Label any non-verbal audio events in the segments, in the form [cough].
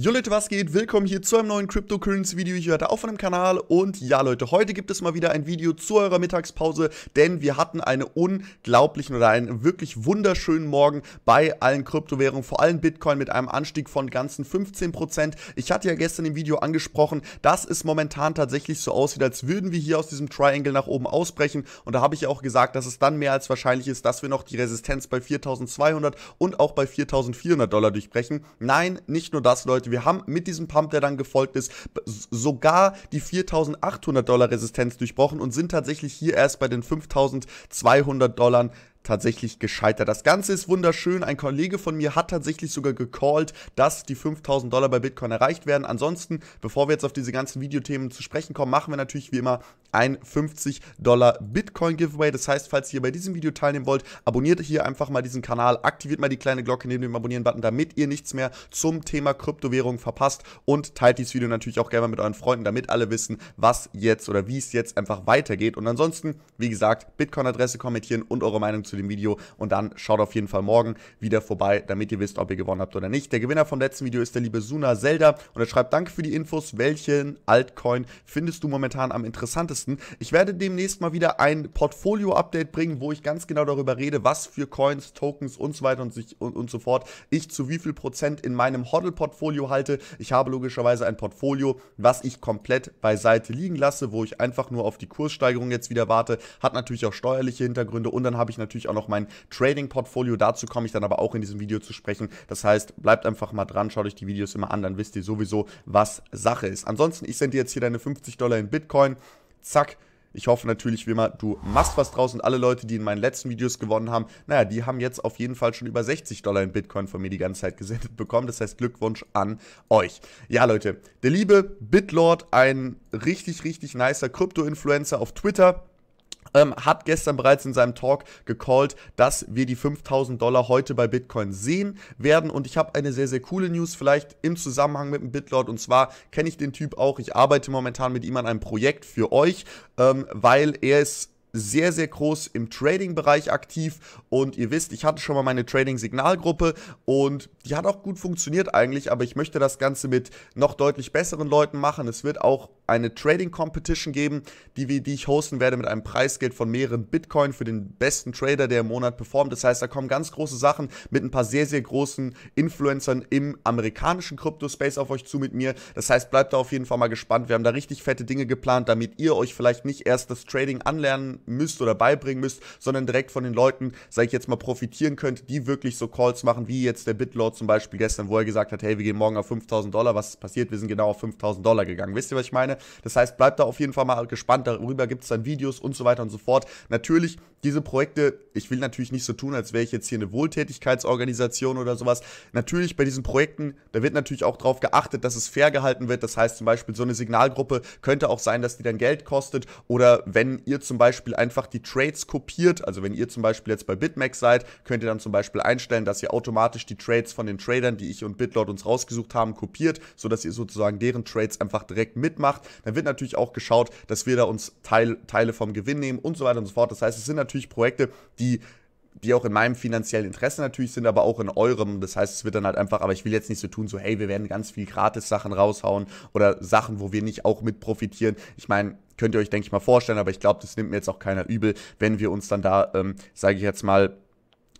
Jo Leute, was geht? Willkommen hier zu einem neuen Cryptocurrency-Video hier heute auf meinem Kanal. Und ja Leute, heute gibt es mal wieder ein Video zu eurer Mittagspause, denn wir hatten einen unglaublichen oder einen wirklich wunderschönen Morgen bei allen Kryptowährungen, vor allem Bitcoin mit einem Anstieg von ganzen 15%. Ich hatte ja gestern im Video angesprochen, dass es momentan tatsächlich so aussieht, als würden wir hier aus diesem Triangle nach oben ausbrechen. Und da habe ich ja auch gesagt, dass es dann mehr als wahrscheinlich ist, dass wir noch die Resistenz bei 4200 und auch bei 4400 Dollar durchbrechen. Nein, nicht nur das Leute. Leute. Wir haben mit diesem Pump, der dann gefolgt ist, sogar die 4.800 Dollar Resistenz durchbrochen und sind tatsächlich hier erst bei den 5.200 Dollar tatsächlich gescheitert. Das Ganze ist wunderschön. Ein Kollege von mir hat tatsächlich sogar gecallt, dass die 5000 Dollar bei Bitcoin erreicht werden. Ansonsten, bevor wir jetzt auf diese ganzen Videothemen zu sprechen kommen, machen wir natürlich wie immer ein 50 Dollar Bitcoin Giveaway. Das heißt, falls ihr bei diesem Video teilnehmen wollt, abonniert hier einfach mal diesen Kanal, aktiviert mal die kleine Glocke neben dem Abonnieren-Button, damit ihr nichts mehr zum Thema Kryptowährung verpasst und teilt dieses Video natürlich auch gerne mal mit euren Freunden, damit alle wissen, was jetzt oder wie es jetzt einfach weitergeht. Und ansonsten, wie gesagt, Bitcoin-Adresse kommentieren und eure Meinung zu dem Video und dann schaut auf jeden Fall morgen wieder vorbei, damit ihr wisst, ob ihr gewonnen habt oder nicht. Der Gewinner vom letzten Video ist der liebe Suna Zelda und er schreibt, danke für die Infos, welchen Altcoin findest du momentan am interessantesten? Ich werde demnächst mal wieder ein Portfolio-Update bringen, wo ich ganz genau darüber rede, was für Coins, Tokens und so weiter und, sich, und, und so fort ich zu wie viel Prozent in meinem Hodl-Portfolio halte. Ich habe logischerweise ein Portfolio, was ich komplett beiseite liegen lasse, wo ich einfach nur auf die Kurssteigerung jetzt wieder warte. Hat natürlich auch steuerliche Hintergründe und dann habe ich natürlich natürlich auch noch mein Trading-Portfolio. Dazu komme ich dann aber auch in diesem Video zu sprechen. Das heißt, bleibt einfach mal dran, schaut euch die Videos immer an, dann wisst ihr sowieso, was Sache ist. Ansonsten, ich sende dir jetzt hier deine 50 Dollar in Bitcoin. Zack, ich hoffe natürlich wie immer, du machst was draus und alle Leute, die in meinen letzten Videos gewonnen haben, naja, die haben jetzt auf jeden Fall schon über 60 Dollar in Bitcoin von mir die ganze Zeit gesendet bekommen. Das heißt, Glückwunsch an euch. Ja, Leute, der liebe Bitlord, ein richtig, richtig nicer Krypto-Influencer auf Twitter ähm, hat gestern bereits in seinem Talk gecallt, dass wir die 5000 Dollar heute bei Bitcoin sehen werden. Und ich habe eine sehr, sehr coole News vielleicht im Zusammenhang mit dem Bitlord. Und zwar kenne ich den Typ auch. Ich arbeite momentan mit ihm an einem Projekt für euch, ähm, weil er ist sehr, sehr groß im Trading-Bereich aktiv und ihr wisst, ich hatte schon mal meine Trading-Signalgruppe und die hat auch gut funktioniert eigentlich, aber ich möchte das Ganze mit noch deutlich besseren Leuten machen. Es wird auch eine Trading Competition geben, die, die ich hosten werde mit einem Preisgeld von mehreren Bitcoin für den besten Trader, der im Monat performt. Das heißt, da kommen ganz große Sachen mit ein paar sehr, sehr großen Influencern im amerikanischen Crypto-Space auf euch zu mit mir. Das heißt, bleibt da auf jeden Fall mal gespannt. Wir haben da richtig fette Dinge geplant, damit ihr euch vielleicht nicht erst das Trading anlernen müsst oder beibringen müsst, sondern direkt von den Leuten, sage ich jetzt mal, profitieren könnt, die wirklich so Calls machen, wie jetzt der BitLord zum Beispiel gestern, wo er gesagt hat, hey, wir gehen morgen auf 5000 Dollar, was ist passiert? Wir sind genau auf 5000 Dollar gegangen. Wisst ihr, was ich meine? Das heißt, bleibt da auf jeden Fall mal gespannt. Darüber gibt es dann Videos und so weiter und so fort. Natürlich, diese Projekte, ich will natürlich nicht so tun, als wäre ich jetzt hier eine Wohltätigkeitsorganisation oder sowas. Natürlich bei diesen Projekten, da wird natürlich auch darauf geachtet, dass es fair gehalten wird. Das heißt zum Beispiel, so eine Signalgruppe könnte auch sein, dass die dann Geld kostet. Oder wenn ihr zum Beispiel einfach die Trades kopiert, also wenn ihr zum Beispiel jetzt bei BitMEX seid, könnt ihr dann zum Beispiel einstellen, dass ihr automatisch die Trades von den Tradern, die ich und BitLord uns rausgesucht haben, kopiert, sodass ihr sozusagen deren Trades einfach direkt mitmacht. Dann wird natürlich auch geschaut, dass wir da uns Teil, Teile vom Gewinn nehmen und so weiter und so fort. Das heißt, es sind natürlich Projekte, die die auch in meinem finanziellen Interesse natürlich sind, aber auch in eurem. Das heißt, es wird dann halt einfach, aber ich will jetzt nicht so tun, so, hey, wir werden ganz viel Gratis-Sachen raushauen oder Sachen, wo wir nicht auch mit profitieren. Ich meine, könnt ihr euch, denke ich mal, vorstellen, aber ich glaube, das nimmt mir jetzt auch keiner übel, wenn wir uns dann da, ähm, sage ich jetzt mal,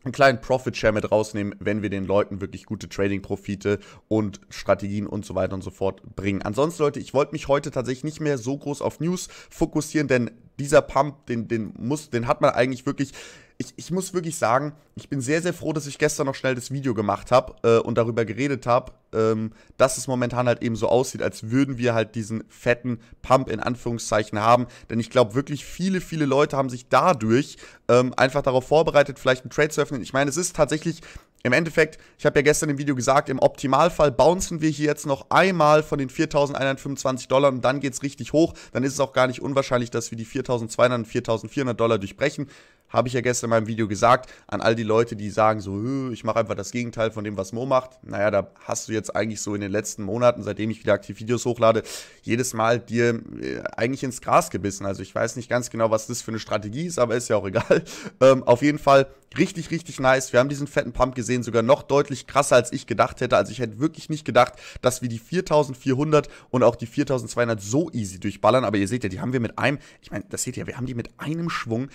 einen kleinen Profit-Share mit rausnehmen, wenn wir den Leuten wirklich gute Trading-Profite und Strategien und so weiter und so fort bringen. Ansonsten, Leute, ich wollte mich heute tatsächlich nicht mehr so groß auf News fokussieren, denn dieser Pump, den, den muss, den hat man eigentlich wirklich ich, ich muss wirklich sagen, ich bin sehr, sehr froh, dass ich gestern noch schnell das Video gemacht habe äh, und darüber geredet habe, ähm, dass es momentan halt eben so aussieht, als würden wir halt diesen fetten Pump in Anführungszeichen haben. Denn ich glaube wirklich, viele, viele Leute haben sich dadurch ähm, einfach darauf vorbereitet, vielleicht einen Trade zu öffnen. Ich meine, es ist tatsächlich im Endeffekt, ich habe ja gestern im Video gesagt, im Optimalfall bouncen wir hier jetzt noch einmal von den 4.125 Dollar und dann geht es richtig hoch. Dann ist es auch gar nicht unwahrscheinlich, dass wir die 4.200 und 4.400 Dollar durchbrechen. Habe ich ja gestern in meinem Video gesagt, an all die Leute, die sagen so, ich mache einfach das Gegenteil von dem, was Mo macht. Naja, da hast du jetzt eigentlich so in den letzten Monaten, seitdem ich wieder aktiv Videos hochlade, jedes Mal dir äh, eigentlich ins Gras gebissen. Also ich weiß nicht ganz genau, was das für eine Strategie ist, aber ist ja auch egal. [laughs] Ähm, auf jeden Fall richtig, richtig nice. Wir haben diesen fetten Pump gesehen, sogar noch deutlich krasser, als ich gedacht hätte. Also ich hätte wirklich nicht gedacht, dass wir die 4400 und auch die 4200 so easy durchballern. Aber ihr seht ja, die haben wir mit einem, ich meine, das seht ihr, wir haben die mit einem Schwung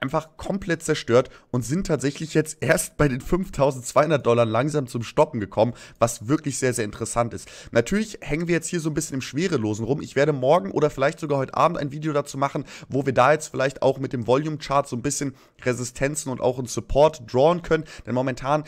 einfach komplett zerstört und sind tatsächlich jetzt erst bei den 5200 Dollar langsam zum Stoppen gekommen, was wirklich sehr, sehr interessant ist. Natürlich hängen wir jetzt hier so ein bisschen im Schwerelosen rum. Ich werde morgen oder vielleicht sogar heute Abend ein Video dazu machen, wo wir da jetzt vielleicht auch mit dem Volume Chart so ein bisschen Resistenzen und auch einen Support drawn können, denn momentan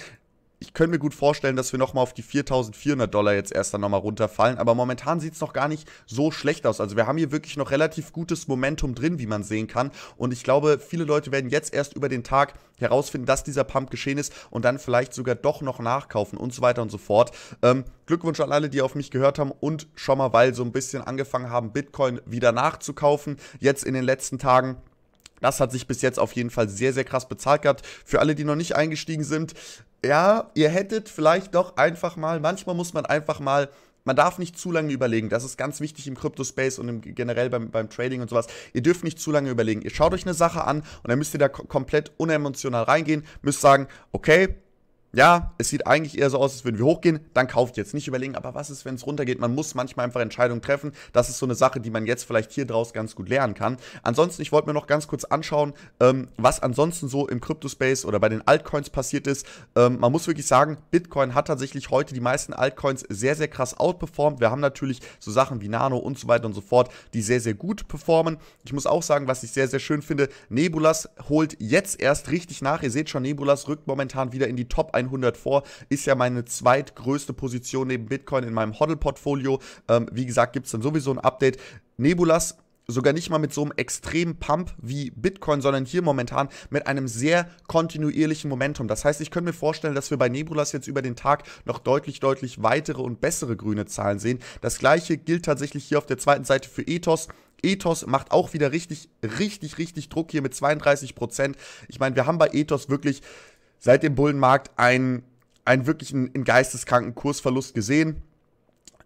ich könnte mir gut vorstellen, dass wir nochmal auf die 4.400 Dollar jetzt erst dann nochmal runterfallen. Aber momentan sieht es noch gar nicht so schlecht aus. Also wir haben hier wirklich noch relativ gutes Momentum drin, wie man sehen kann. Und ich glaube, viele Leute werden jetzt erst über den Tag herausfinden, dass dieser Pump geschehen ist und dann vielleicht sogar doch noch nachkaufen und so weiter und so fort. Ähm, Glückwunsch an alle, die auf mich gehört haben und schon mal, weil so ein bisschen angefangen haben, Bitcoin wieder nachzukaufen. Jetzt in den letzten Tagen das hat sich bis jetzt auf jeden Fall sehr, sehr krass bezahlt gehabt. Für alle, die noch nicht eingestiegen sind, ja, ihr hättet vielleicht doch einfach mal, manchmal muss man einfach mal man darf nicht zu lange überlegen. Das ist ganz wichtig im Crypto-Space und im, generell beim, beim, Trading und sowas. Ihr dürft nicht zu lange überlegen. Ihr schaut euch eine Sache an und dann müsst ihr da komplett unemotional reingehen, müsst sagen, okay, ja, es sieht eigentlich eher so aus, als würden wir hochgehen, dann kauft jetzt. Nicht überlegen, aber was ist, wenn es runtergeht? Man muss manchmal einfach Entscheidungen treffen. Das ist so eine Sache, die man jetzt vielleicht hier draus ganz gut lernen kann. Ansonsten, ich wollte mir noch ganz kurz anschauen, ähm, was ansonsten so im Crypto-Space oder bei den Altcoins passiert ist. Ähm, man muss wirklich sagen, Bitcoin hat tatsächlich heute die meisten Altcoins sehr, sehr krass outperformt. Wir haben natürlich so Sachen wie Nano und so weiter und so fort, die sehr, sehr gut performen. Ich muss auch sagen, was ich sehr, sehr schön finde, Nebulas holt jetzt erst richtig nach. Ihr seht schon, Nebulas rückt momentan wieder in die Top 100. 100 vor. Ist ja meine zweitgrößte Position neben Bitcoin in meinem Hodl-Portfolio. Ähm, wie gesagt, gibt es dann sowieso ein Update. Nebulas sogar nicht mal mit so einem extremen Pump wie Bitcoin, sondern hier momentan mit einem sehr kontinuierlichen Momentum. Das heißt, ich könnte mir vorstellen, dass wir bei Nebulas jetzt über den Tag noch deutlich, deutlich weitere und bessere grüne Zahlen sehen. Das gleiche gilt tatsächlich hier auf der zweiten Seite für Ethos. Ethos macht auch wieder richtig, richtig, richtig Druck hier mit 32 Ich meine, wir haben bei Ethos wirklich seit dem Bullenmarkt einen, einen wirklichen in geisteskranken Kursverlust gesehen.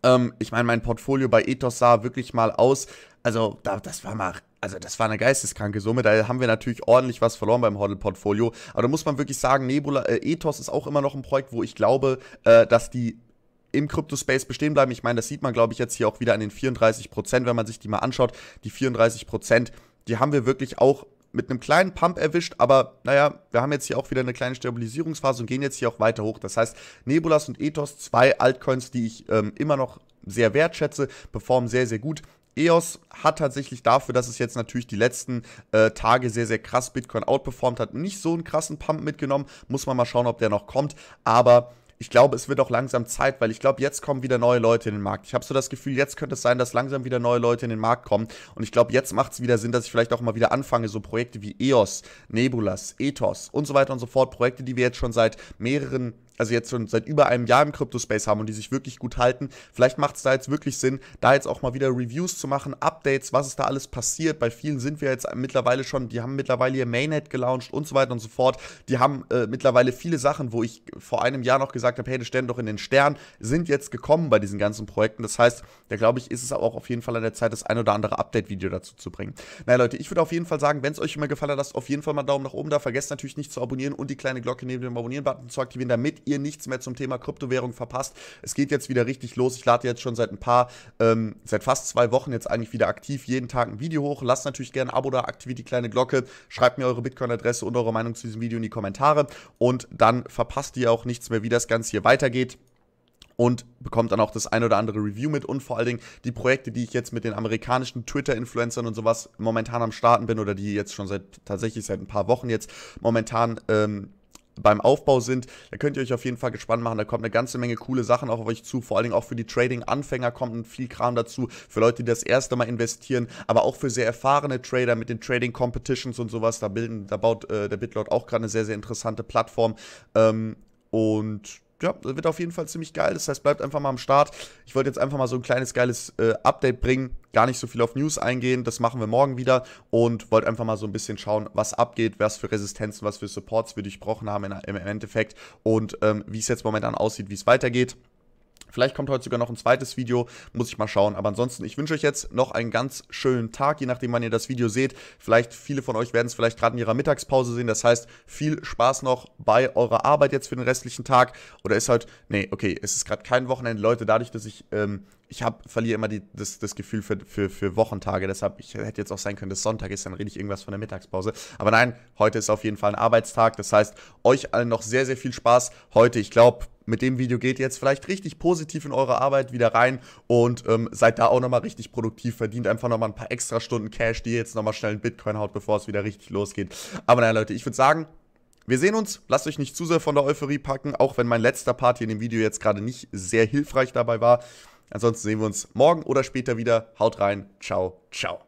Ähm, ich meine, mein Portfolio bei Ethos sah wirklich mal aus, also da, das war mal also das war eine geisteskranke Summe. Da haben wir natürlich ordentlich was verloren beim Hodl-Portfolio. Aber da muss man wirklich sagen, Nebula, äh, Ethos ist auch immer noch ein Projekt, wo ich glaube, äh, dass die im Crypto-Space bestehen bleiben. Ich meine, das sieht man, glaube ich, jetzt hier auch wieder an den 34 wenn man sich die mal anschaut. Die 34 die haben wir wirklich auch mit einem kleinen Pump erwischt, aber naja, wir haben jetzt hier auch wieder eine kleine Stabilisierungsphase und gehen jetzt hier auch weiter hoch. Das heißt, Nebulas und Ethos, zwei Altcoins, die ich ähm, immer noch sehr wertschätze, performen sehr, sehr gut. EOS hat tatsächlich dafür, dass es jetzt natürlich die letzten äh, Tage sehr, sehr krass Bitcoin outperformt hat, nicht so einen krassen Pump mitgenommen. Muss man mal schauen, ob der noch kommt. Aber ich glaube, es wird auch langsam Zeit, weil ich glaube, jetzt kommen wieder neue Leute in den Markt. Ich habe so das Gefühl, jetzt könnte es sein, dass langsam wieder neue Leute in den Markt kommen. Und ich glaube, jetzt macht es wieder Sinn, dass ich vielleicht auch mal wieder anfange, so Projekte wie EOS, Nebulas, Ethos und so weiter und so fort. Projekte, die wir jetzt schon seit mehreren also jetzt schon seit über einem Jahr im Crypto-Space haben und die sich wirklich gut halten. Vielleicht macht es da jetzt wirklich Sinn, da jetzt auch mal wieder Reviews zu machen, Updates, was ist da alles passiert. Bei vielen sind wir jetzt mittlerweile schon, die haben mittlerweile ihr Mainnet gelauncht und so weiter und so fort. Die haben äh, mittlerweile viele Sachen, wo ich vor einem Jahr noch gesagt habe, hey, das stellen doch in den Stern, sind jetzt gekommen bei diesen ganzen Projekten. Das heißt, da glaube ich, ist es auch auf jeden Fall an der Zeit, das ein oder andere Update-Video dazu zu bringen. naja, Leute, ich würde auf jeden Fall sagen, wenn es euch immer gefallen hat, lasst auf jeden Fall mal einen Daumen nach oben da. Vergesst natürlich nicht zu abonnieren und die kleine Glocke neben dem Abonnieren-Button zu aktivieren, damit ihr nichts mehr zum Thema Kryptowährung verpasst. Es geht jetzt wieder richtig los. Ich lade jetzt schon seit ein paar, ähm, seit fast zwei Wochen jetzt eigentlich wieder aktiv jeden Tag ein Video hoch. Lasst natürlich gerne ein Abo da, aktiviert die kleine Glocke, schreibt mir eure Bitcoin-Adresse und eure Meinung zu diesem Video in die Kommentare und dann verpasst ihr auch nichts mehr, wie das Ganze hier weitergeht und bekommt dann auch das ein oder andere Review mit und vor allen Dingen die Projekte, die ich jetzt mit den amerikanischen Twitter-Influencern und sowas momentan am Starten bin oder die jetzt schon seit tatsächlich seit ein paar Wochen jetzt momentan ähm, beim Aufbau sind. Da könnt ihr euch auf jeden Fall gespannt machen. Da kommt eine ganze Menge coole Sachen auch auf euch zu. Vor allen Dingen auch für die Trading-Anfänger kommt viel Kram dazu. Für Leute, die das erste Mal investieren, aber auch für sehr erfahrene Trader mit den Trading-Competitions und sowas. Da, bilden, da baut äh, der BitLord auch gerade eine sehr, sehr interessante Plattform. Ähm, und ja, wird auf jeden Fall ziemlich geil. Das heißt, bleibt einfach mal am Start. Ich wollte jetzt einfach mal so ein kleines geiles äh, Update bringen. Gar nicht so viel auf News eingehen. Das machen wir morgen wieder. Und wollte einfach mal so ein bisschen schauen, was abgeht, was für Resistenzen, was für Supports wir durchbrochen haben in, im Endeffekt. Und ähm, wie es jetzt momentan aussieht, wie es weitergeht. Vielleicht kommt heute sogar noch ein zweites Video, muss ich mal schauen. Aber ansonsten, ich wünsche euch jetzt noch einen ganz schönen Tag, je nachdem, wann ihr das Video seht. Vielleicht, viele von euch werden es vielleicht gerade in ihrer Mittagspause sehen. Das heißt, viel Spaß noch bei eurer Arbeit jetzt für den restlichen Tag. Oder ist halt, nee, okay, es ist gerade kein Wochenende. Leute, dadurch, dass ich ähm, ich hab, verliere immer die, das, das Gefühl für, für, für Wochentage. Deshalb, ich hätte jetzt auch sein können, dass Sonntag ist, dann rede ich irgendwas von der Mittagspause. Aber nein, heute ist auf jeden Fall ein Arbeitstag. Das heißt, euch allen noch sehr, sehr viel Spaß heute. Ich glaube, mit dem Video geht ihr jetzt vielleicht richtig positiv in eure Arbeit wieder rein und ähm, seid da auch nochmal richtig produktiv, verdient einfach nochmal ein paar extra Stunden Cash, die ihr jetzt nochmal schnell in Bitcoin haut, bevor es wieder richtig losgeht. Aber naja, Leute, ich würde sagen, wir sehen uns. Lasst euch nicht zu sehr von der Euphorie packen, auch wenn mein letzter Part hier in dem Video jetzt gerade nicht sehr hilfreich dabei war. Ansonsten sehen wir uns morgen oder später wieder. Haut rein. Ciao, ciao.